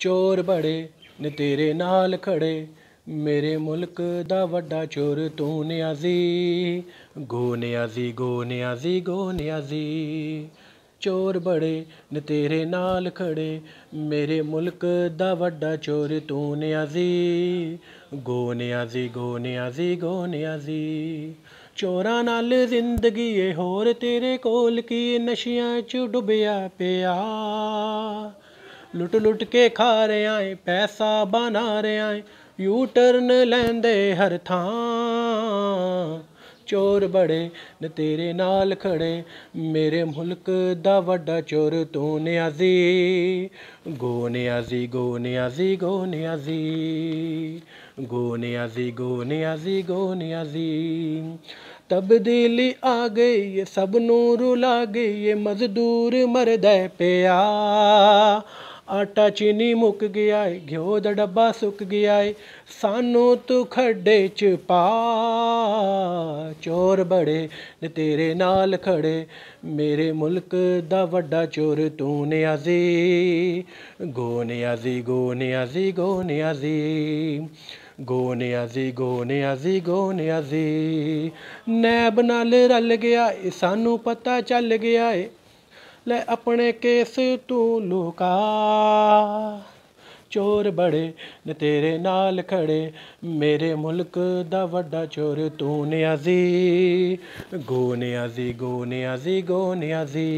ਚੋਰ ਬੜੇ ਨੇ ਤੇਰੇ ਨਾਲ ਖੜੇ ਮੇਰੇ ਮੁਲਕ ਦਾ ਵੱਡਾ ਚੋਰ ਤੂੰ ਨਿਆਜ਼ੀ ਗੋ ਨਿਆਜ਼ੀ ਗੋ ਨਿਆਜ਼ੀ ਗੋ ਨਿਆਜ਼ੀ ਚੋਰ ਬੜੇ ਨੇ ਤੇਰੇ ਨਾਲ ਖੜੇ ਮੇਰੇ ਮੁਲਕ ਦਾ ਵੱਡਾ ਚੋਰ ਤੂੰ ਨਿਆਜ਼ੀ ਗੋ ਨਿਆਜ਼ੀ ਗੋ ਨਿਆਜ਼ੀ ਗੋ ਨਿਆਜ਼ੀ ਚੋਰਾਂ ਨਾਲ ਜ਼ਿੰਦਗੀ ਏ ਹੋਰ ਤੇਰੇ ਕੋਲ ਕੀ ਨਸ਼ਿਆਂ ਚ ਡੁੱਬਿਆ ਪਿਆ ਲੁੱਟ ਲੁੱਟ ਕੇ ਖਾ ਰਿਆਂ ਏ ਪੈਸਾ ਬਣਾ ਰਿਆਂ ਏ ਯੂ ਟਰਨ ਲੈਂਦੇ ਹਰ ਥਾਂ ਚੋਰ ਬੜੇ ਨੇ ਤੇਰੇ ਨਾਲ ਖੜੇ ਮੇਰੇ ਮੁਲਕ ਦਾ ਵੱਡਾ ਚੋਰ ਤੂੰ ਨਿਆਜ਼ੀ ਗੋ ਨਿਆਜ਼ੀ ਗੋ ਨਿਆਜ਼ੀ ਗੋ ਨਿਆਜ਼ੀ ਗੋ ਨਿਆਜ਼ੀ ਗੋ ਨਿਆਜ਼ੀ ਗੋ ਨਿਆਜ਼ੀ ਤਬਦੀਲੀ ਆ ਗਈ ਇਹ ਸਭ ਨੂੰ ਰੁਲਾ ਗਈ ਇਹ ਮਜ਼ਦੂਰ ਮਰਦਾ ਪਿਆ ਆਟਾ ਚੀਨੀ ਮੁੱਕ ਗਿਆ ਏ ਘਿਓ ਦਾ ਡੱਬਾ ਸੁੱਕ ਗਿਆ ਏ ਸਾਨੂੰ ਤੂੰ ਖੱਡੇ 'ਚ ਪਾ ਚੋਰ ਬੜੇ ਨੇ ਤੇਰੇ ਨਾਲ ਖੜੇ ਮੇਰੇ ਮੁਲਕ ਦਾ ਵੱਡਾ ਚੋਰ ਤੂੰ ਨਿਆਜ਼ੀ ਗੋ ਗੋਨਿਆਜ਼ੀ ਗੋ ਗੋਨਿਆਜ਼ੀ ਗੋ ਨਿਆਜ਼ੀ ਗੋ ਗੋ ਗੋ ਨੈਬ ਨਾਲ ਰਲ ਗਿਆ ਸਾਨੂੰ ਪਤਾ ਚੱਲ ਗਿਆ ਏ ਲੈ ਆਪਣੇ ਕੇਸ ਤੂੰ ਲੁਕਾ ਚੋਰ ਬੜੇ ਨੇ ਤੇਰੇ ਨਾਲ ਖੜੇ ਮੇਰੇ ਮੁਲਕ ਦਾ ਵੱਡਾ ਚੋਰ ਤੂੰ ਨਿਆਜ਼ੀ ਗੋ ਨਿਆਜ਼ੀ ਗੋ ਨਿਆਜ਼ੀ ਗੋ ਨਿਆਜ਼ੀ